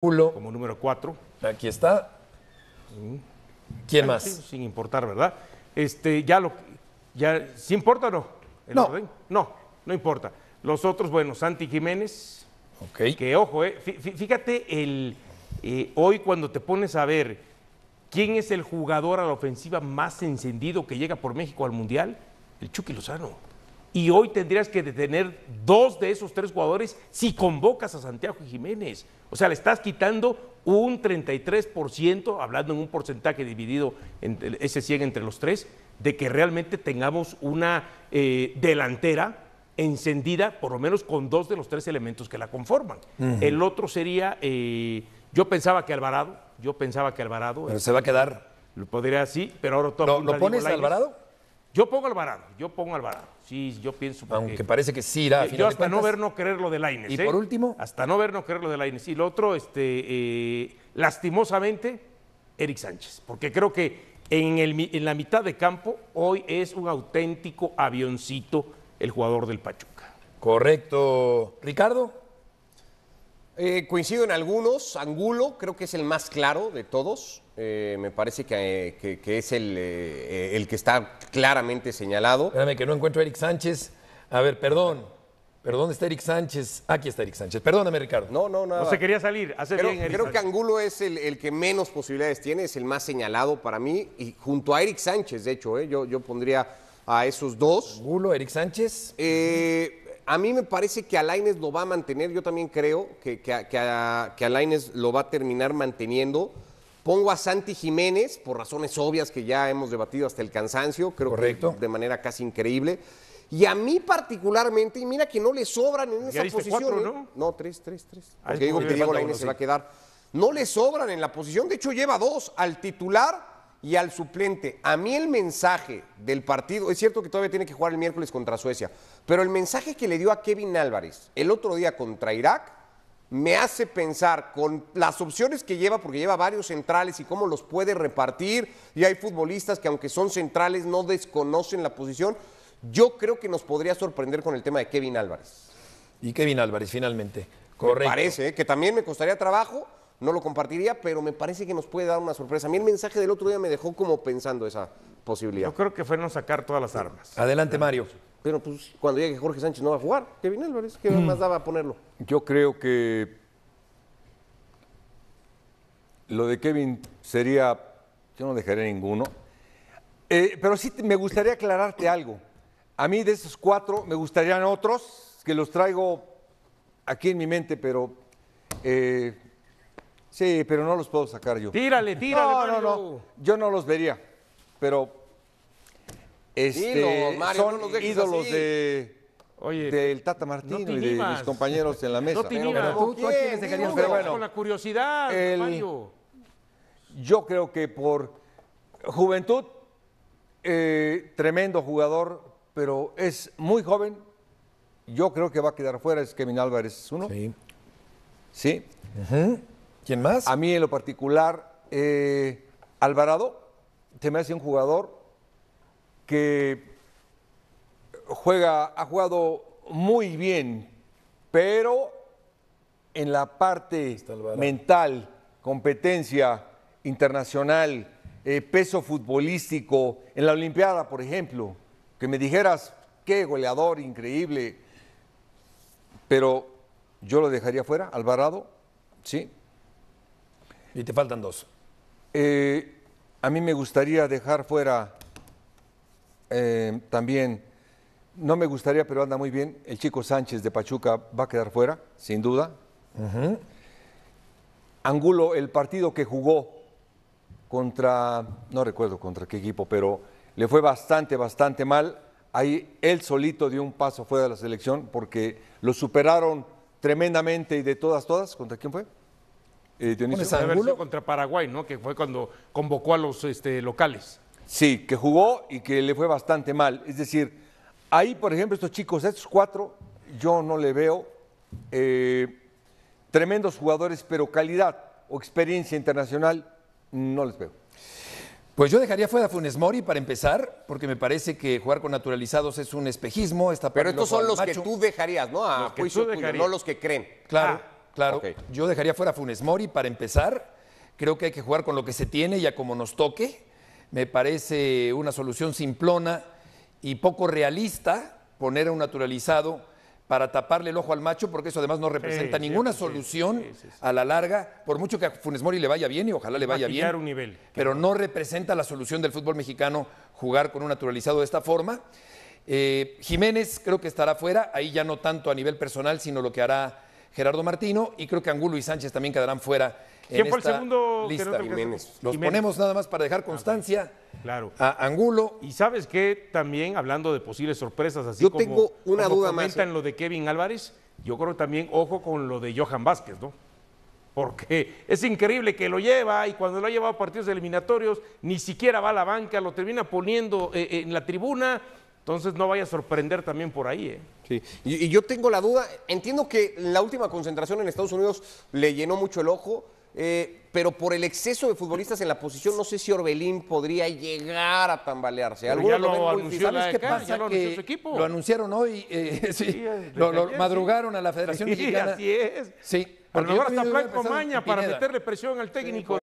Como número 4. Aquí está. Mm. ¿Quién más? sin importar, ¿verdad? Este, ya lo. Ya, ¿Sí importa o no? no. No, no importa. Los otros, bueno, Santi Jiménez. Ok. Que ojo, eh, fíjate el. Eh, hoy cuando te pones a ver quién es el jugador a la ofensiva más encendido que llega por México al Mundial, el Chucky Lozano. Y hoy tendrías que detener dos de esos tres jugadores si convocas a Santiago Jiménez. O sea, le estás quitando un 33%, hablando en un porcentaje dividido, ese 100 entre los tres, de que realmente tengamos una eh, delantera encendida, por lo menos con dos de los tres elementos que la conforman. El otro sería, eh, yo pensaba que Alvarado, yo pensaba que Alvarado... Pero se va a quedar. Lo podría así, pero ahora todo... ¿Lo, ¿lo pones a Alvarado? Yo pongo Alvarado, yo pongo Alvarado. Sí, yo pienso. Aunque parece que sí yo hasta no ver no querer lo de Laines. ¿Y ¿eh? por último? Hasta no ver no querer lo de Laines. Y lo otro, este, eh, lastimosamente, Eric Sánchez. Porque creo que en, la mitad de campo hoy es un auténtico avioncito el jugador del Pachuca. Correcto. Ricardo. Eh, coincido en algunos. Angulo creo que es el más claro de todos. Eh, me parece que, eh, es eh, el, que está claramente señalado. Espérame, que no encuentro a Eric Sánchez. A ver, perdón. Perdón, está Eric Sánchez. Aquí está Eric Sánchez. Perdóname, Ricardo. No, no, nada. No se quería salir. Hace creo, bien, Eric creo que Angulo es el, que menos posibilidades tiene, es el más señalado para mí. Y junto a Eric Sánchez, de hecho, yo, yo pondría a esos dos. Angulo, Eric Sánchez. a mí me parece que Alaines lo va a mantener. Yo también creo que, que, que Alaines lo va a terminar manteniendo. Pongo a Santi Jiménez, por razones obvias que ya hemos debatido hasta el cansancio, creo que de manera casi increíble. Y a mí particularmente, y mira que no le sobran en esa posición. ¿eh? ¿no? no, tres, tres, tres. Ah, Porque digo que Diego Lainez se va a quedar. No le sobran en la posición, de hecho lleva dos, al titular y al suplente. A mí el mensaje del partido, es cierto que todavía tiene que jugar el miércoles contra Suecia, pero el mensaje que le dio a Kevin Álvarez el otro día contra Irak me hace pensar con las opciones que lleva, porque lleva varios centrales y cómo los puede repartir, y hay futbolistas que aunque son centrales no desconocen la posición, yo creo que nos podría sorprender con el tema de Kevin Álvarez. Y Kevin Álvarez, finalmente. Me parece, ¿eh? que también me costaría trabajo, no lo compartiría, pero me parece que nos puede dar una sorpresa. A mí el mensaje del otro día me dejó como pensando esa posibilidad. Yo creo que fue no sacar todas las armas. Adelante, Mario. Pero pues cuando llegue Jorge Sánchez no va a jugar. Kevin Álvarez, ¿qué mm. más daba a ponerlo? Yo creo que lo de Kevin sería, yo no dejaré ninguno. Eh, pero sí me gustaría aclararte algo. A mí de esos cuatro me gustarían otros que los traigo aquí en mi mente, pero eh, sí, pero no los puedo sacar yo. Tírale, tírale. No, no, no. Yo no los vería, pero este, son ídolos de del Tata Martino y de mis compañeros en la mesa. No pero, pero bueno, con la curiosidad, Yo creo que por juventud, eh, tremendo jugador, pero es muy joven. Yo creo que va a quedar fuera, es Kevin Álvarez, uno? Sí. ¿Sí? ¿Quién más? A mí en lo particular, eh, Alvarado, se me hace un jugador que juega, ha jugado muy bien, pero en la parte mental, competencia internacional, eh, peso futbolístico, en la Olimpiada, por ejemplo, que me dijeras, qué goleador increíble, pero yo lo dejaría fuera, Alvarado, sí. Y te faltan dos. Eh, a mí me gustaría dejar fuera eh, también no me gustaría, pero anda muy bien. El chico Sánchez de Pachuca va a quedar fuera, sin duda. Angulo, el partido que jugó contra, no recuerdo contra qué equipo, pero le fue bastante, bastante mal. Ahí él solito dio un paso fuera de la selección porque lo superaron tremendamente y de todas, todas. ¿Contra quién fue? Eh, Dionisio. contra Paraguay, ¿no? Que fue cuando convocó a los este, locales. Sí, que jugó y que le fue bastante mal. Es decir, ahí, por ejemplo, estos chicos, estos cuatro, yo no le veo eh, tremendos jugadores, pero calidad o experiencia internacional no les veo. Pues yo dejaría fuera a Funes Mori para empezar, porque me parece que jugar con naturalizados es un espejismo. Esta Pero estos son los que tú dejarías, ¿no? A los no los que creen. Claro, ah, claro. Yo dejaría fuera a Funes Mori para empezar. Creo que hay que jugar con lo que se tiene y a como nos toque. Me parece una solución simplona y poco realista poner a un naturalizado para taparle el ojo al macho, porque eso además no representa ninguna solución a la larga, por mucho que a Funes Mori le vaya bien y ojalá le vaya bien. un nivel. Pero no representa la solución del fútbol mexicano jugar con un naturalizado de esta forma. Eh, Jiménez creo que estará fuera, ahí ya no tanto a nivel personal, sino lo que hará Gerardo Martino y creo que Angulo y Sánchez también quedarán fuera. ¿Quién fue el segundo? Lista. Los ponemos nada más para dejar ah, constancia. claro. A Angulo. Y sabes que también, hablando de posibles sorpresas, así yo como, tengo una duda más ¿eh? lo de Kevin Álvarez, yo creo también, ojo con lo de Johan Vázquez, ¿no? Porque es increíble que lo lleva y cuando lo ha llevado a partidos eliminatorios, ni siquiera va a la banca, lo termina poniendo eh, en la tribuna entonces no vaya a sorprender también por ahí. ¿eh? Sí. Y, yo tengo la duda, entiendo que la última concentración en Estados Unidos le llenó mucho el ojo, eh, pero por el exceso de futbolistas en la posición, no sé si Orbelín podría llegar a tambalearse. Algunos ya lo, lo anunció ¿Sabes qué pasa? su equipo. lo anunciaron hoy, eh, sí, lo, madrugaron a la Federación Mexicana. Así es. Sí. A lo mejor hasta Blanco Maña para meterle presión al técnico.